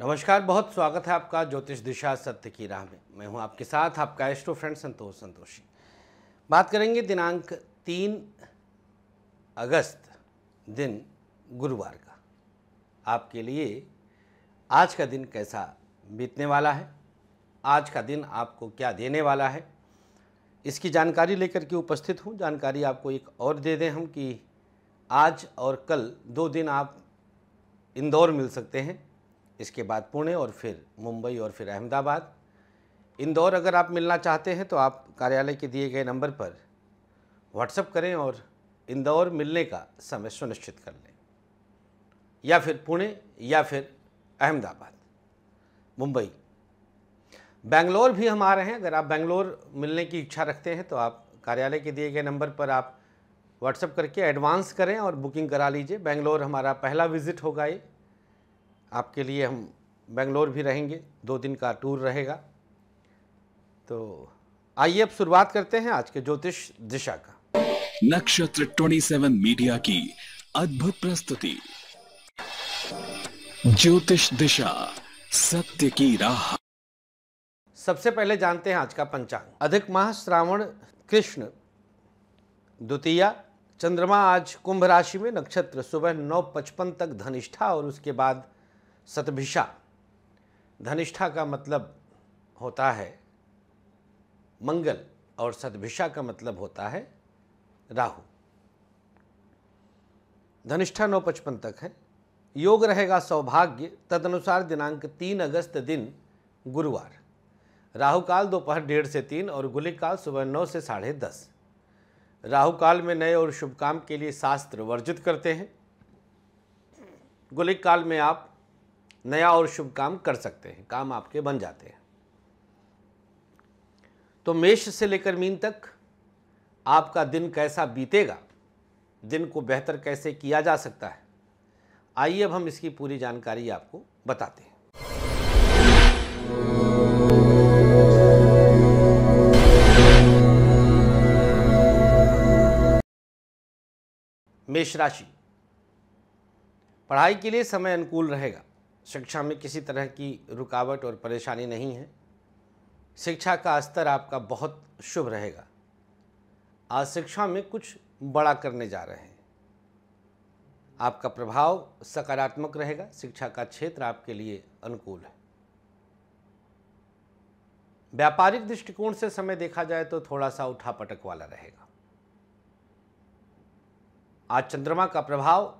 नमस्कार बहुत स्वागत है आपका ज्योतिष दिशा सत्य की राह में मैं हूं आपके साथ आपका एस्ट्रो फ्रेंड संतोष संतोषी बात करेंगे दिनांक तीन अगस्त दिन गुरुवार का आपके लिए आज का दिन कैसा बीतने वाला है आज का दिन आपको क्या देने वाला है इसकी जानकारी लेकर के उपस्थित हूँ जानकारी आपको एक और दे दें हम कि आज और कल दो दिन आप इंदौर मिल सकते हैं इसके बाद पुणे और फिर मुंबई और फिर अहमदाबाद इंदौर अगर आप मिलना चाहते हैं तो आप कार्यालय के दिए गए नंबर पर व्हाट्सअप करें और इंदौर मिलने का समय सुनिश्चित कर लें या फिर पुणे या फिर अहमदाबाद मुंबई बेंगलोर भी हम आ रहे हैं अगर आप बेंगलोर मिलने की इच्छा रखते हैं तो आप कार्यालय के दिए गए नंबर पर आप व्हाट्सअप करके एडवांस करें और बुकिंग करा लीजिए बेंगलोर हमारा पहला विज़िट होगा ये आपके लिए हम बेंगलोर भी रहेंगे दो दिन का टूर रहेगा तो आइए अब शुरुआत करते हैं आज के ज्योतिष दिशा का नक्षत्र 27 मीडिया की अद्भुत प्रस्तुति ज्योतिष दिशा सत्य की राह सबसे पहले जानते हैं आज का पंचांग अधिक माह श्रावण कृष्ण द्वितीया चंद्रमा आज कुंभ राशि में नक्षत्र सुबह नौ पचपन तक धनिष्ठा और उसके बाद सतभिषा धनिष्ठा का मतलब होता है मंगल और सतभिषा का मतलब होता है राहु धनिष्ठा नौ पचपन तक है योग रहेगा सौभाग्य तदनुसार दिनांक तीन अगस्त दिन गुरुवार राहु काल दोपहर डेढ़ से तीन और गुलिक काल सुबह नौ से साढ़े दस राहु काल में नए और शुभ काम के लिए शास्त्र वर्जित करते हैं गुलिक काल में आप नया और शुभ काम कर सकते हैं काम आपके बन जाते हैं तो मेष से लेकर मीन तक आपका दिन कैसा बीतेगा दिन को बेहतर कैसे किया जा सकता है आइए अब हम इसकी पूरी जानकारी आपको बताते हैं मेष राशि पढ़ाई के लिए समय अनुकूल रहेगा शिक्षा में किसी तरह की रुकावट और परेशानी नहीं है शिक्षा का स्तर आपका बहुत शुभ रहेगा आज शिक्षा में कुछ बड़ा करने जा रहे हैं आपका प्रभाव सकारात्मक रहेगा शिक्षा का क्षेत्र आपके लिए अनुकूल है व्यापारिक दृष्टिकोण से समय देखा जाए तो थोड़ा सा उठापटक वाला रहेगा आज चंद्रमा का प्रभाव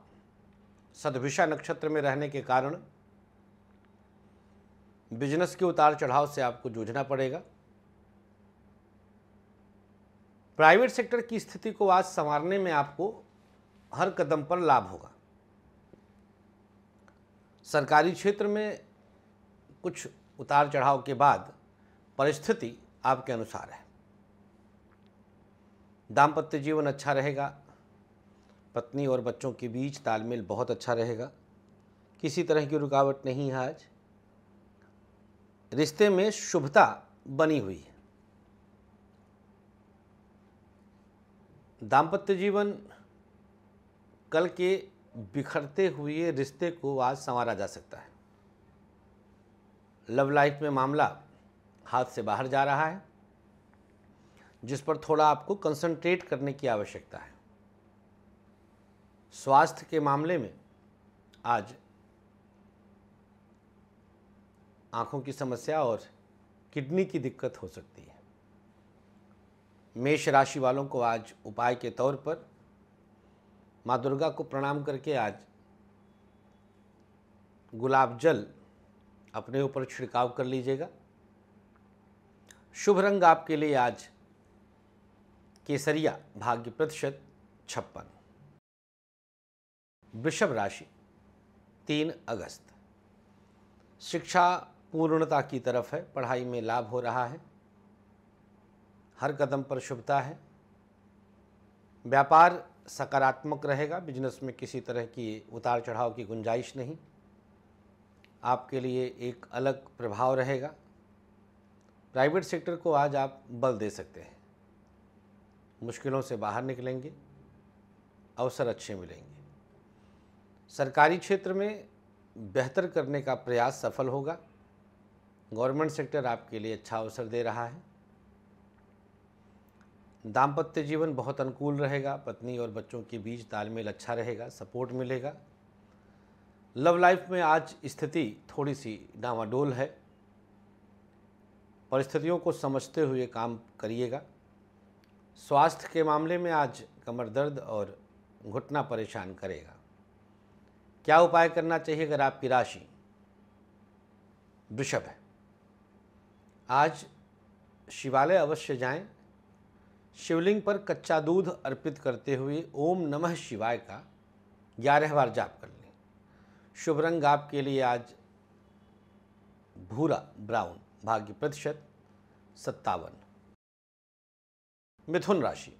सदभिषा नक्षत्र में रहने के कारण बिजनेस के उतार चढ़ाव से आपको जूझना पड़ेगा प्राइवेट सेक्टर की स्थिति को आज संवारने में आपको हर कदम पर लाभ होगा सरकारी क्षेत्र में कुछ उतार चढ़ाव के बाद परिस्थिति आपके अनुसार है दाम्पत्य जीवन अच्छा रहेगा पत्नी और बच्चों के बीच तालमेल बहुत अच्छा रहेगा किसी तरह की रुकावट नहीं है आज रिश्ते में शुभता बनी हुई है दाम्पत्य जीवन कल के बिखरते हुए रिश्ते को आज संवारा जा सकता है लव लाइफ में मामला हाथ से बाहर जा रहा है जिस पर थोड़ा आपको कंसंट्रेट करने की आवश्यकता है स्वास्थ्य के मामले में आज आंखों की समस्या और किडनी की दिक्कत हो सकती है मेष राशि वालों को आज उपाय के तौर पर माँ दुर्गा को प्रणाम करके आज गुलाब जल अपने ऊपर छिड़काव कर लीजिएगा शुभ रंग आपके लिए आज केसरिया भाग्य प्रतिशत छप्पन वृषभ राशि तीन अगस्त शिक्षा पूर्णता की तरफ है पढ़ाई में लाभ हो रहा है हर कदम पर शुभता है व्यापार सकारात्मक रहेगा बिजनेस में किसी तरह की उतार चढ़ाव की गुंजाइश नहीं आपके लिए एक अलग प्रभाव रहेगा प्राइवेट सेक्टर को आज आप बल दे सकते हैं मुश्किलों से बाहर निकलेंगे अवसर अच्छे मिलेंगे सरकारी क्षेत्र में बेहतर करने का प्रयास सफल होगा गवर्नमेंट सेक्टर आपके लिए अच्छा अवसर दे रहा है दाम्पत्य जीवन बहुत अनुकूल रहेगा पत्नी और बच्चों के बीच तालमेल अच्छा रहेगा सपोर्ट मिलेगा लव लाइफ में आज स्थिति थोड़ी सी डावाडोल है परिस्थितियों को समझते हुए काम करिएगा स्वास्थ्य के मामले में आज कमर दर्द और घुटना परेशान करेगा क्या उपाय करना चाहिए अगर आपकी राशि वृषभ है आज शिवालय अवश्य जाएं शिवलिंग पर कच्चा दूध अर्पित करते हुए ओम नमः शिवाय का ग्यारह बार जाप कर लें शुभ रंग आपके लिए आज भूरा ब्राउन भाग्य प्रतिशत सत्तावन मिथुन राशि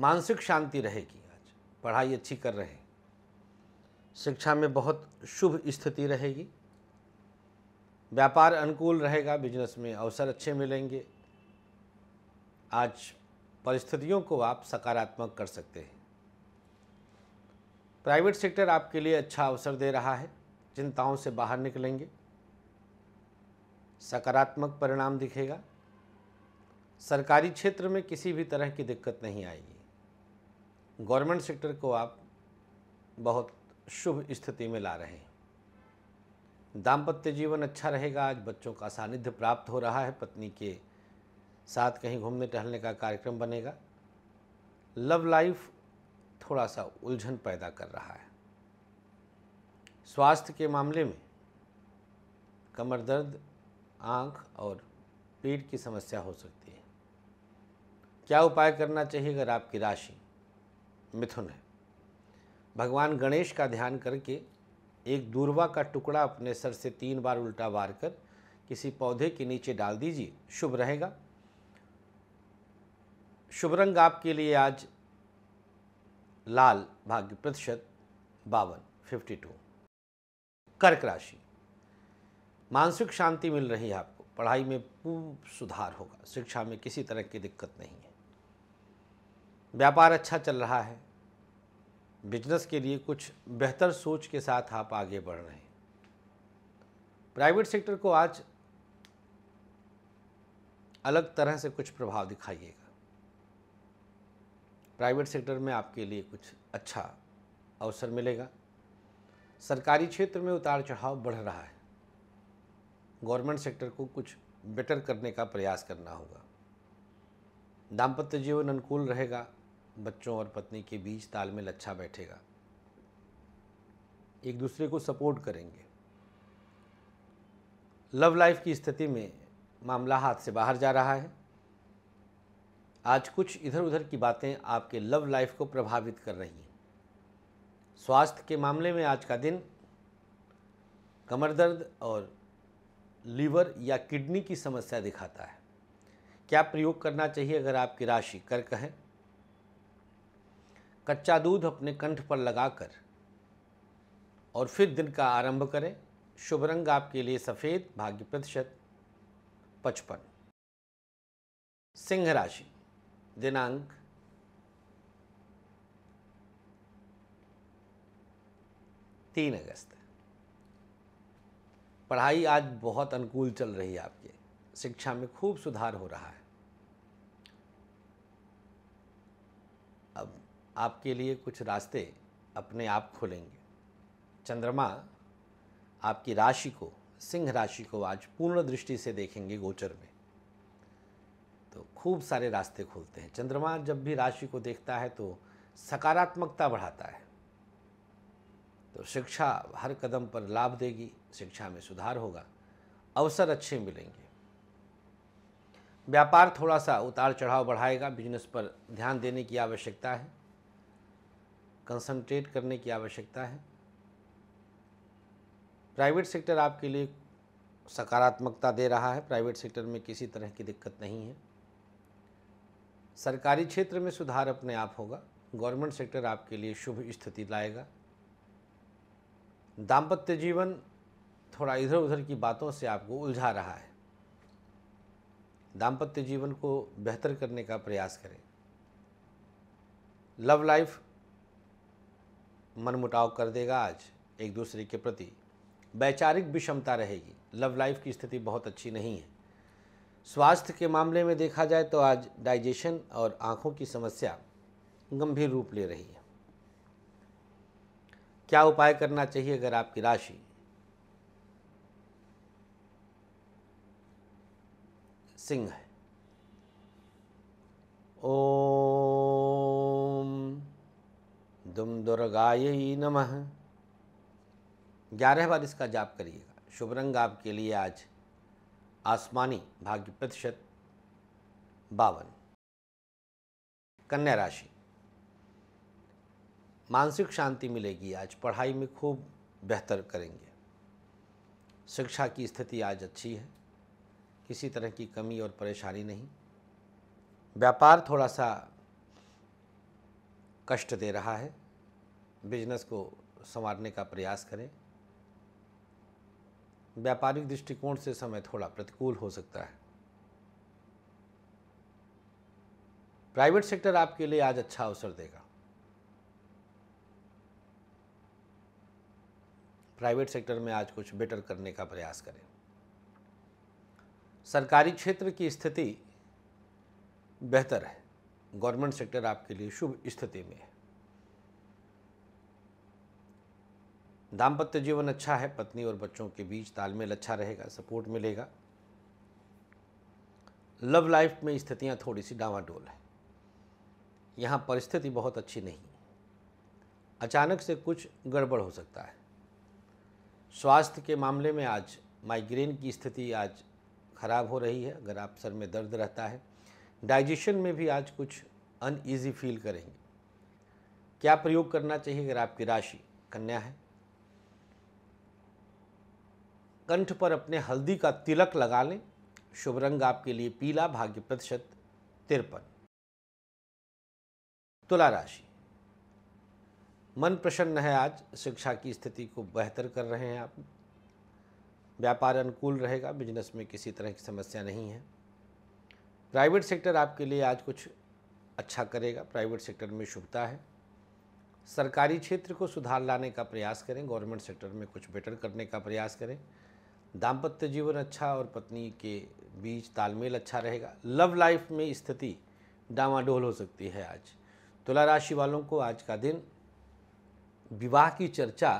मानसिक शांति रहेगी आज पढ़ाई अच्छी कर रहे हैं शिक्षा में बहुत शुभ स्थिति रहेगी व्यापार अनुकूल रहेगा बिजनेस में अवसर अच्छे मिलेंगे आज परिस्थितियों को आप सकारात्मक कर सकते हैं प्राइवेट सेक्टर आपके लिए अच्छा अवसर दे रहा है चिंताओं से बाहर निकलेंगे सकारात्मक परिणाम दिखेगा सरकारी क्षेत्र में किसी भी तरह की दिक्कत नहीं आएगी गवर्नमेंट सेक्टर को आप बहुत शुभ स्थिति में ला रहे हैं दाम्पत्य जीवन अच्छा रहेगा आज बच्चों का सानिध्य प्राप्त हो रहा है पत्नी के साथ कहीं घूमने टहलने का कार्यक्रम बनेगा लव लाइफ थोड़ा सा उलझन पैदा कर रहा है स्वास्थ्य के मामले में कमर दर्द आँख और पेट की समस्या हो सकती है क्या उपाय करना चाहिए अगर आपकी राशि मिथुन है भगवान गणेश का ध्यान करके एक दूरवा का टुकड़ा अपने सर से तीन बार उल्टा वार कर किसी पौधे के नीचे डाल दीजिए शुभ रहेगा शुभ रंग आपके लिए आज लाल भाग्य प्रतिशत बावन फिफ्टी टू कर्क राशि मानसिक शांति मिल रही है आपको पढ़ाई में खूब सुधार होगा शिक्षा में किसी तरह की दिक्कत नहीं है व्यापार अच्छा चल रहा है बिजनेस के लिए कुछ बेहतर सोच के साथ आप आगे बढ़ रहे हैं प्राइवेट सेक्टर को आज अलग तरह से कुछ प्रभाव दिखाइएगा प्राइवेट सेक्टर में आपके लिए कुछ अच्छा अवसर मिलेगा सरकारी क्षेत्र में उतार चढ़ाव बढ़ रहा है गवर्नमेंट सेक्टर को कुछ बेटर करने का प्रयास करना होगा दाम्पत्य जीवन अनुकूल रहेगा बच्चों और पत्नी के बीच तालमेल अच्छा बैठेगा एक दूसरे को सपोर्ट करेंगे लव लाइफ की स्थिति में मामला हाथ से बाहर जा रहा है आज कुछ इधर उधर की बातें आपके लव लाइफ को प्रभावित कर रही हैं स्वास्थ्य के मामले में आज का दिन कमर दर्द और लीवर या किडनी की समस्या दिखाता है क्या प्रयोग करना चाहिए अगर आपकी राशि कर्क है कच्चा दूध अपने कंठ पर लगाकर और फिर दिन का आरंभ करें शुभ रंग आपके लिए सफ़ेद भाग्य प्रतिशत पचपन सिंह राशि दिनांक तीन अगस्त पढ़ाई आज बहुत अनुकूल चल रही है आपके शिक्षा में खूब सुधार हो रहा है आपके लिए कुछ रास्ते अपने आप खुलेंगे चंद्रमा आपकी राशि को सिंह राशि को आज पूर्ण दृष्टि से देखेंगे गोचर में तो खूब सारे रास्ते खुलते हैं चंद्रमा जब भी राशि को देखता है तो सकारात्मकता बढ़ाता है तो शिक्षा हर कदम पर लाभ देगी शिक्षा में सुधार होगा अवसर अच्छे मिलेंगे व्यापार थोड़ा सा उतार चढ़ाव बढ़ाएगा बिजनेस पर ध्यान देने की आवश्यकता है कंसंट्रेट करने की आवश्यकता है प्राइवेट सेक्टर आपके लिए सकारात्मकता दे रहा है प्राइवेट सेक्टर में किसी तरह की दिक्कत नहीं है सरकारी क्षेत्र में सुधार अपने आप होगा गवर्नमेंट सेक्टर आपके लिए शुभ स्थिति लाएगा दाम्पत्य जीवन थोड़ा इधर उधर की बातों से आपको उलझा रहा है दाम्पत्य जीवन को बेहतर करने का प्रयास करें लव लाइफ मनमुटाव कर देगा आज एक दूसरे के प्रति वैचारिक विषमता रहेगी लव लाइफ की स्थिति बहुत अच्छी नहीं है स्वास्थ्य के मामले में देखा जाए तो आज डाइजेशन और आँखों की समस्या गंभीर रूप ले रही है क्या उपाय करना चाहिए अगर आपकी राशि सिंह है ओ दुम दुर्गाय नम ग्यारह बार इसका जाप करिएगा शुभ रंग आपके लिए आज आसमानी भाग्य प्रतिशत बावन कन्या राशि मानसिक शांति मिलेगी आज पढ़ाई में खूब बेहतर करेंगे शिक्षा की स्थिति आज अच्छी है किसी तरह की कमी और परेशानी नहीं व्यापार थोड़ा सा कष्ट दे रहा है बिजनेस को संवारने का प्रयास करें व्यापारिक दृष्टिकोण से समय थोड़ा प्रतिकूल हो सकता है प्राइवेट सेक्टर आपके लिए आज अच्छा अवसर देगा प्राइवेट सेक्टर में आज कुछ बेटर करने का प्रयास करें सरकारी क्षेत्र की स्थिति बेहतर है गवर्नमेंट सेक्टर आपके लिए शुभ स्थिति में है दाम्पत्य जीवन अच्छा है पत्नी और बच्चों के बीच तालमेल अच्छा रहेगा सपोर्ट मिलेगा लव लाइफ में स्थितियाँ थोड़ी सी डावाडोल है यहाँ परिस्थिति बहुत अच्छी नहीं अचानक से कुछ गड़बड़ हो सकता है स्वास्थ्य के मामले में आज माइग्रेन की स्थिति आज ख़राब हो रही है अगर आप सर में दर्द रहता है डाइजेशन में भी आज कुछ अनईजी फील करेंगे क्या प्रयोग करना चाहिए अगर आपकी राशि कन्या है कंठ पर अपने हल्दी का तिलक लगा लें शुभ रंग आपके लिए पीला भाग्य प्रतिशत तिरपन तुला राशि मन प्रसन्न है आज शिक्षा की स्थिति को बेहतर कर रहे हैं आप व्यापार अनुकूल रहेगा बिजनेस में किसी तरह की समस्या नहीं है प्राइवेट सेक्टर आपके लिए आज कुछ अच्छा करेगा प्राइवेट सेक्टर में शुभता है सरकारी क्षेत्र को सुधार लाने का प्रयास करें गवर्नमेंट सेक्टर में कुछ बेटर करने का प्रयास करें दाम्पत्य जीवन अच्छा और पत्नी के बीच तालमेल अच्छा रहेगा लव लाइफ में स्थिति डामाडोल हो सकती है आज तुला राशि वालों को आज का दिन विवाह की चर्चा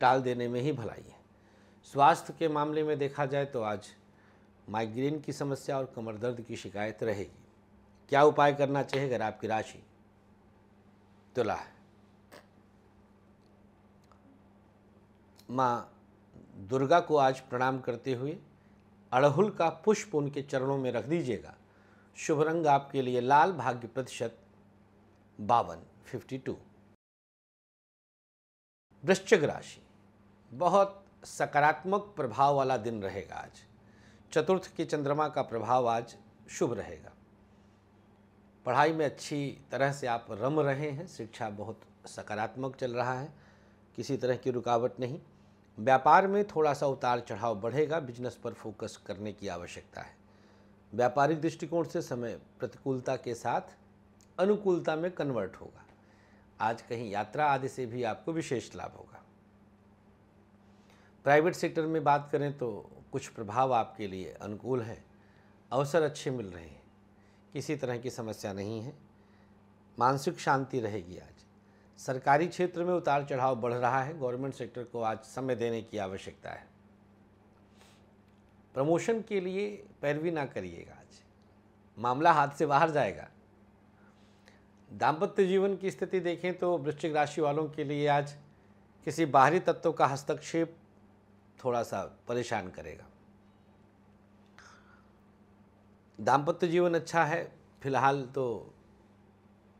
टाल देने में ही भलाई है स्वास्थ्य के मामले में देखा जाए तो आज माइग्रेन की समस्या और कमर दर्द की शिकायत रहेगी क्या उपाय करना चाहिए अगर आपकी राशि तुला है माँ दुर्गा को आज प्रणाम करते हुए अड़हुल का पुष्प उनके चरणों में रख दीजिएगा शुभ रंग आपके लिए लाल भाग्य प्रतिशत बावन फिफ्टी टू वृश्चिक राशि बहुत सकारात्मक प्रभाव वाला दिन रहेगा आज चतुर्थ के चंद्रमा का प्रभाव आज शुभ रहेगा पढ़ाई में अच्छी तरह से आप रम रहे हैं शिक्षा बहुत सकारात्मक चल रहा है किसी तरह की रुकावट नहीं व्यापार में थोड़ा सा उतार चढ़ाव बढ़ेगा बिजनेस पर फोकस करने की आवश्यकता है व्यापारिक दृष्टिकोण से समय प्रतिकूलता के साथ अनुकूलता में कन्वर्ट होगा आज कहीं यात्रा आदि से भी आपको विशेष लाभ होगा प्राइवेट सेक्टर में बात करें तो कुछ प्रभाव आपके लिए अनुकूल हैं अवसर अच्छे मिल रहे हैं किसी तरह की समस्या नहीं है मानसिक शांति रहेगी आज सरकारी क्षेत्र में उतार चढ़ाव बढ़ रहा है गवर्नमेंट सेक्टर को आज समय देने की आवश्यकता है प्रमोशन के लिए पैरवी ना करिएगा आज मामला हाथ से बाहर जाएगा दाम्पत्य जीवन की स्थिति देखें तो वृश्चिक राशि वालों के लिए आज किसी बाहरी तत्वों का हस्तक्षेप थोड़ा सा परेशान करेगा दाम्पत्य जीवन अच्छा है फिलहाल तो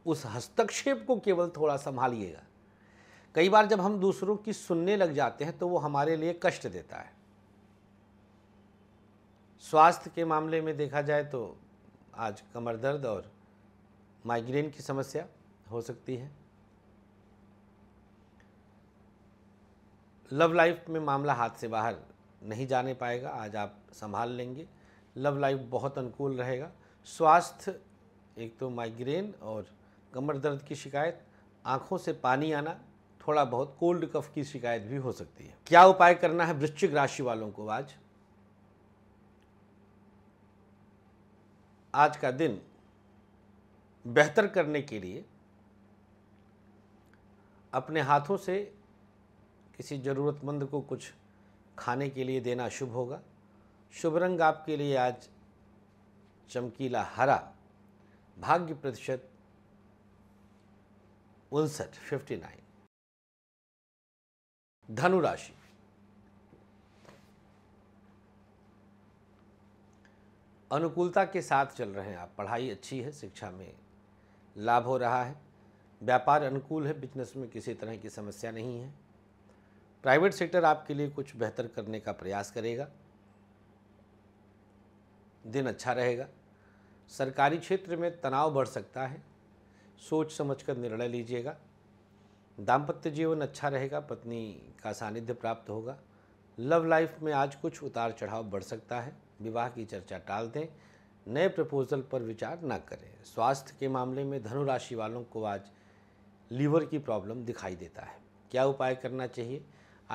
उस हस्तक्षेप को केवल थोड़ा संभालिएगा कई बार जब हम दूसरों की सुनने लग जाते हैं तो वो हमारे लिए कष्ट देता है स्वास्थ्य के मामले में देखा जाए तो आज कमर दर्द और माइग्रेन की समस्या हो सकती है लव लाइफ में मामला हाथ से बाहर नहीं जाने पाएगा आज आप संभाल लेंगे लव लाइफ बहुत अनुकूल रहेगा स्वास्थ्य एक तो माइग्रेन और कमर दर्द की शिकायत आँखों से पानी आना थोड़ा बहुत कोल्ड कफ की शिकायत भी हो सकती है क्या उपाय करना है वृश्चिक राशि वालों को आज आज का दिन बेहतर करने के लिए अपने हाथों से किसी ज़रूरतमंद को कुछ खाने के लिए देना शुभ होगा शुभ रंग आपके लिए आज चमकीला हरा भाग्य प्रतिशत उनसठ फिफ्टी नाइन धनु राशि अनुकूलता के साथ चल रहे हैं आप पढ़ाई अच्छी है शिक्षा में लाभ हो रहा है व्यापार अनुकूल है बिजनेस में किसी तरह की समस्या नहीं है प्राइवेट सेक्टर आपके लिए कुछ बेहतर करने का प्रयास करेगा दिन अच्छा रहेगा सरकारी क्षेत्र में तनाव बढ़ सकता है सोच समझकर निर्णय लीजिएगा दाम्पत्य जीवन अच्छा रहेगा पत्नी का सानिध्य प्राप्त होगा लव लाइफ में आज कुछ उतार चढ़ाव बढ़ सकता है विवाह की चर्चा टाल दें नए प्रपोजल पर विचार न करें स्वास्थ्य के मामले में धनु राशि वालों को आज लीवर की प्रॉब्लम दिखाई देता है क्या उपाय करना चाहिए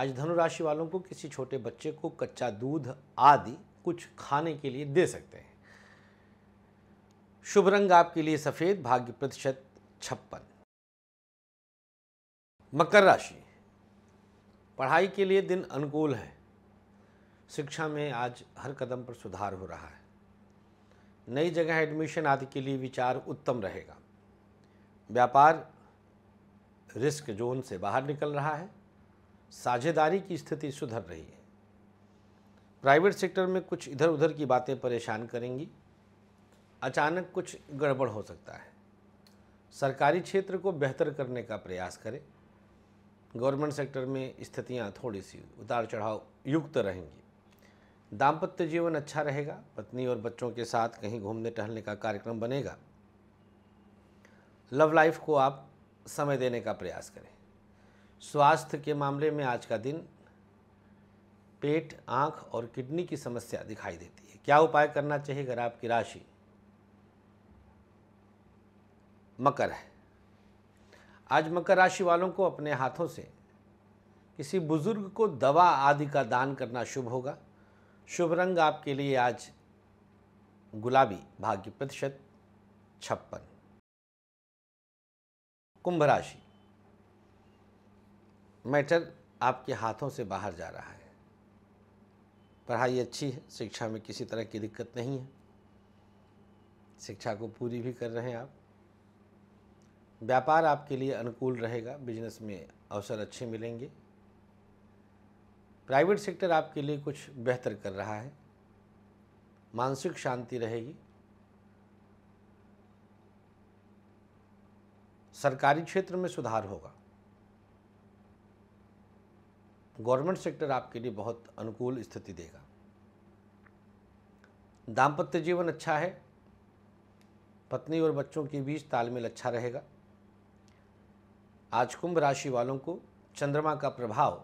आज धनु राशि वालों को किसी छोटे बच्चे को कच्चा दूध आदि कुछ खाने के लिए दे सकते हैं शुभ रंग आपके लिए सफ़ेद भाग्य प्रतिशत छप्पन मकर राशि पढ़ाई के लिए दिन अनुकूल है शिक्षा में आज हर कदम पर सुधार हो रहा है नई जगह एडमिशन आदि के लिए विचार उत्तम रहेगा व्यापार रिस्क जोन से बाहर निकल रहा है साझेदारी की स्थिति सुधर रही है प्राइवेट सेक्टर में कुछ इधर उधर की बातें परेशान करेंगी अचानक कुछ गड़बड़ हो सकता है सरकारी क्षेत्र को बेहतर करने का प्रयास करें गवर्नमेंट सेक्टर में स्थितियाँ थोड़ी सी उतार चढ़ाव युक्त रहेंगी दाम्पत्य जीवन अच्छा रहेगा पत्नी और बच्चों के साथ कहीं घूमने टहलने का कार्यक्रम बनेगा लव लाइफ को आप समय देने का प्रयास करें स्वास्थ्य के मामले में आज का दिन पेट आंख और किडनी की समस्या दिखाई देती है क्या उपाय करना चाहिए अगर आपकी राशि मकर है आज मकर राशि वालों को अपने हाथों से किसी बुजुर्ग को दवा आदि का दान करना शुभ होगा शुभ रंग आपके लिए आज गुलाबी भाग्य प्रतिशत छप्पन कुंभ राशि मैटर आपके हाथों से बाहर जा रहा है पढ़ाई अच्छी है शिक्षा में किसी तरह की दिक्कत नहीं है शिक्षा को पूरी भी कर रहे हैं आप व्यापार आपके लिए अनुकूल रहेगा बिजनेस में अवसर अच्छे मिलेंगे प्राइवेट सेक्टर आपके लिए कुछ बेहतर कर रहा है मानसिक शांति रहेगी सरकारी क्षेत्र में सुधार होगा गवर्नमेंट सेक्टर आपके लिए बहुत अनुकूल स्थिति देगा दाम्पत्य जीवन अच्छा है पत्नी और बच्चों के बीच तालमेल अच्छा रहेगा आज कुंभ राशि वालों को चंद्रमा का प्रभाव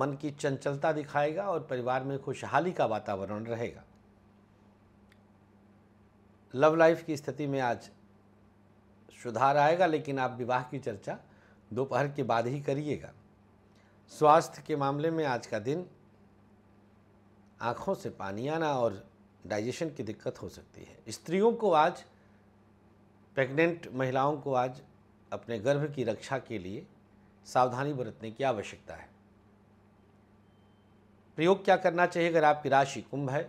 मन की चंचलता दिखाएगा और परिवार में खुशहाली का वातावरण रहेगा लव लाइफ की स्थिति में आज सुधार आएगा लेकिन आप विवाह की चर्चा दोपहर के बाद ही करिएगा स्वास्थ्य के मामले में आज का दिन आँखों से पानी आना और डाइजेशन की दिक्कत हो सकती है स्त्रियों को आज प्रेग्नेंट महिलाओं को आज अपने गर्भ की रक्षा के लिए सावधानी बरतने की आवश्यकता है प्रयोग क्या करना चाहिए अगर आपकी राशि कुंभ है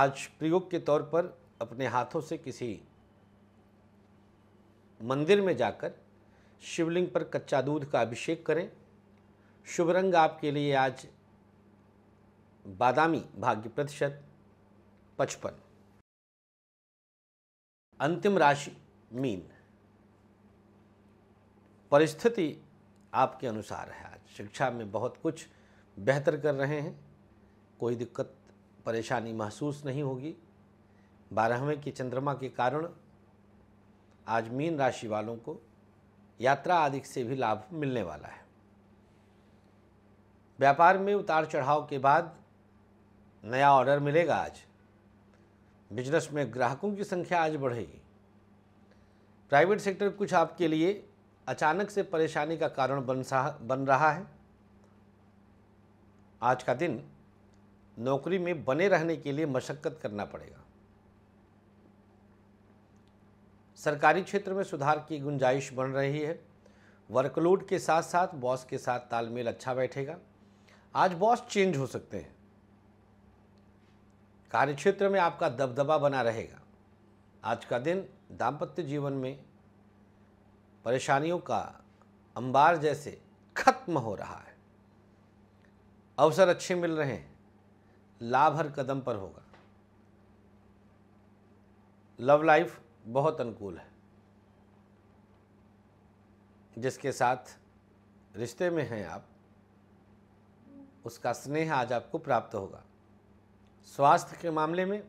आज प्रयोग के तौर पर अपने हाथों से किसी मंदिर में जाकर शिवलिंग पर कच्चा दूध का अभिषेक करें शुभ रंग आपके लिए आज बादामी भाग्य प्रतिशत पचपन अंतिम राशि मीन परिस्थिति आपके अनुसार है आज शिक्षा में बहुत कुछ बेहतर कर रहे हैं कोई दिक्कत परेशानी महसूस नहीं होगी बारहवें के चंद्रमा के कारण आज मीन राशि वालों को यात्रा आदि से भी लाभ मिलने वाला है व्यापार में उतार चढ़ाव के बाद नया ऑर्डर मिलेगा आज बिजनेस में ग्राहकों की संख्या आज बढ़ेगी प्राइवेट सेक्टर कुछ आपके लिए अचानक से परेशानी का कारण बन सा बन रहा है आज का दिन नौकरी में बने रहने के लिए मशक्क़त करना पड़ेगा सरकारी क्षेत्र में सुधार की गुंजाइश बन रही है वर्कलोड के साथ साथ बॉस के साथ तालमेल अच्छा बैठेगा आज बॉस चेंज हो सकते हैं कार्यक्षेत्र में आपका दबदबा बना रहेगा आज का दिन दाम्पत्य जीवन में परेशानियों का अंबार जैसे खत्म हो रहा है अवसर अच्छे मिल रहे हैं लाभ हर कदम पर होगा लव लाइफ बहुत अनुकूल है जिसके साथ रिश्ते में हैं आप उसका स्नेह आज आपको प्राप्त होगा स्वास्थ्य के मामले में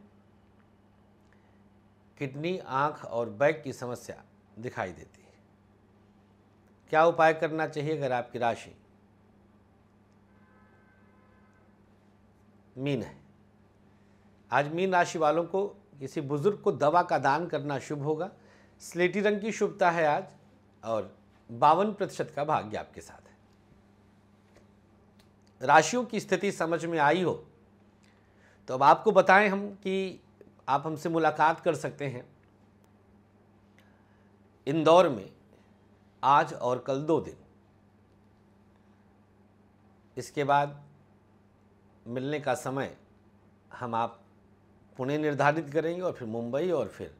किडनी आंख और बैक की समस्या दिखाई देती क्या उपाय करना चाहिए अगर आपकी राशि मीन है आज मीन राशि वालों को किसी बुजुर्ग को दवा का दान करना शुभ होगा स्लेटी रंग की शुभता है आज और बावन प्रतिशत का भाग्य आपके साथ है राशियों की स्थिति समझ में आई हो तो अब आपको बताएं हम कि आप हमसे मुलाकात कर सकते हैं इंदौर में आज और कल दो दिन इसके बाद मिलने का समय हम आप पुणे निर्धारित करेंगे और फिर मुंबई और फिर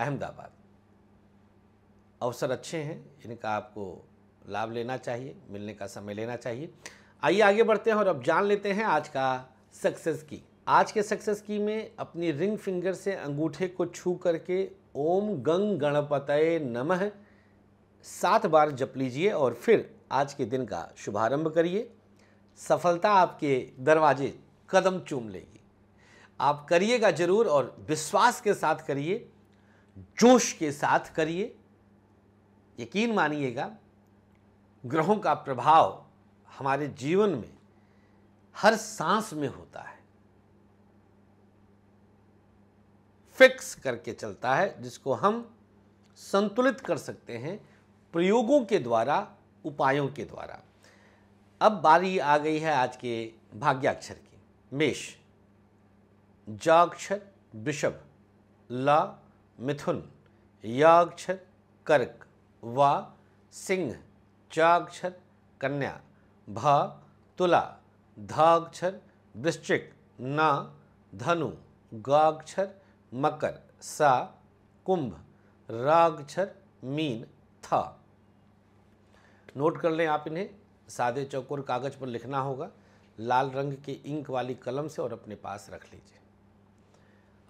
अहमदाबाद अवसर अच्छे हैं इनका आपको लाभ लेना चाहिए मिलने का समय लेना चाहिए आइए आगे बढ़ते हैं और अब जान लेते हैं आज का सक्सेस की आज के सक्सेस की में अपनी रिंग फिंगर से अंगूठे को छू करके ओम गंग गणपतये नमः सात बार जप लीजिए और फिर आज के दिन का शुभारंभ करिए सफलता आपके दरवाजे कदम चूम लेगी आप करिएगा जरूर और विश्वास के साथ करिए जोश के साथ करिए यकीन मानिएगा ग्रहों का प्रभाव हमारे जीवन में हर सांस में होता है फिक्स करके चलता है जिसको हम संतुलित कर सकते हैं प्रयोगों के द्वारा उपायों के द्वारा अब बारी आ गई है आज के भाग्याक्षर की मेष जाक्षर वृषभ ला मिथुन याक्षर कर्क व सिंह चाक्षर कन्या भा तुला धाक्षर वृश्चिक न धनु गाक्षर मकर सा कुंभ राक्षर मीन था नोट कर लें आप इन्हें सादे चौकोर कागज़ पर लिखना होगा लाल रंग की इंक वाली कलम से और अपने पास रख लीजिए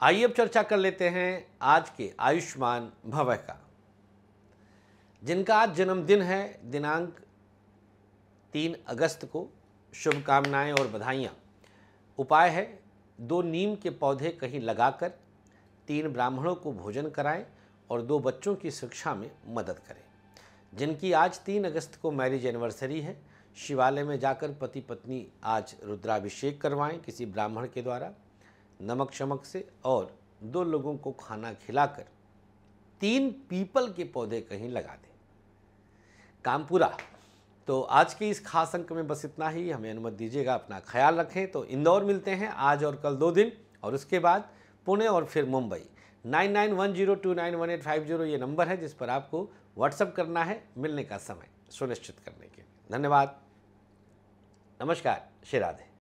आइए अब चर्चा कर लेते हैं आज के आयुष्मान भव का जिनका आज जन्मदिन है दिनांक तीन अगस्त को शुभकामनाएं और बधाइयाँ उपाय है दो नीम के पौधे कहीं लगाकर तीन ब्राह्मणों को भोजन कराएं और दो बच्चों की शिक्षा में मदद करें जिनकी आज तीन अगस्त को मैरिज एनिवर्सरी है शिवालय में जाकर पति पत्नी आज रुद्राभिषेक करवाएं किसी ब्राह्मण के द्वारा नमक शमक से और दो लोगों को खाना खिलाकर तीन पीपल के पौधे कहीं लगा दें काम पूरा तो आज के इस खास अंक में बस इतना ही हमें अनुमति दीजिएगा अपना ख्याल रखें तो इंदौर मिलते हैं आज और कल दो दिन और उसके बाद पुणे और फिर Mumbai nine nine one zero two nine one eight five zero ये नंबर है जिस पर आपको व्हाट्सअप करना है मिलने का समय सुनिश्चित करने के लिए धन्यवाद नमस्कार श्री राधे